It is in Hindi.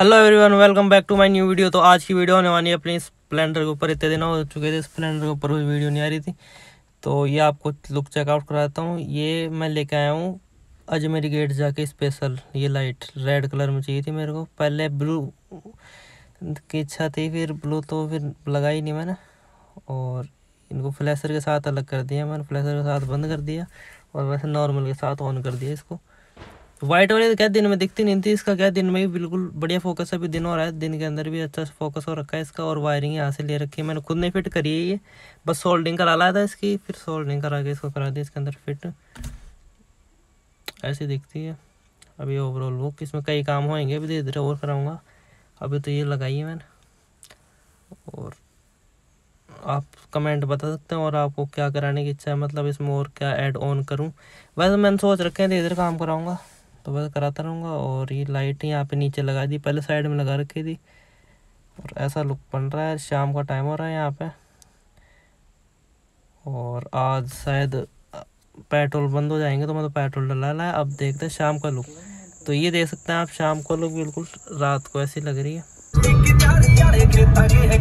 hello everyone welcome back to my new video तो आज की वीडियो होने वाली है अपनी स्प्लेंडर के ऊपर इतने दिन हो चुके थे स्प्लेंडर के ऊपर कोई वीडियो नहीं आ रही थी तो ये आपको लुक चेकआउट कराता हूँ ये मैं लेके आया हूँ अजमेरी गेट जाके स्पेशल ये लाइट रेड कलर में चाहिए थी मेरे को पहले ब्लू की इच्छा थी फिर ब्लू तो फिर लगा ही नहीं मैंने और इनको फ्लैशर के साथ अलग कर दिया मैंने फ्लैशर के साथ बंद कर दिया और वैसे नॉर्मल के साथ ऑन कर दिया इसको वाइट वाले तो क्या दिन में दिखती नहीं थी इसका क्या दिन में भी बिल्कुल बढ़िया फोकस अभी दिन हो रहा है दिन के अंदर भी अच्छा फोकस हो रखा है इसका और वायरिंग यहाँ से ले रखी है मैंने खुद नहीं फिट करी है ये बस सोल्डिंग करा लाया था इसकी फिर सोल्डिंग करा के इसको करा दी इसके अंदर फिट ऐसी दिखती है अभी ओवरऑल वो इसमें कई काम होएंगे अभी तो धीरे धीरे और कराऊँगा अभी तो ये लगाई है मैंने और आप कमेंट बता सकते हैं और आपको क्या कराने की इच्छा है मतलब इसमें और क्या ऐड ऑन करूं वैसे मैंने सोच रखे हैं तो धीरे धीरे काम कराऊंगा तो बस कराता रहूँगा और ये लाइट यहाँ पे नीचे लगा दी पहले साइड में लगा रखी थी और ऐसा लुक बन रहा है शाम का टाइम हो रहा है यहाँ पे और आज शायद पेट्रोल बंद हो जाएंगे तो मैं मतलब तो पेट्रोल डलाना है अब देखते हैं शाम का लुक तो ये देख सकते हैं आप शाम का लुक बिल्कुल रात को ऐसी लग रही है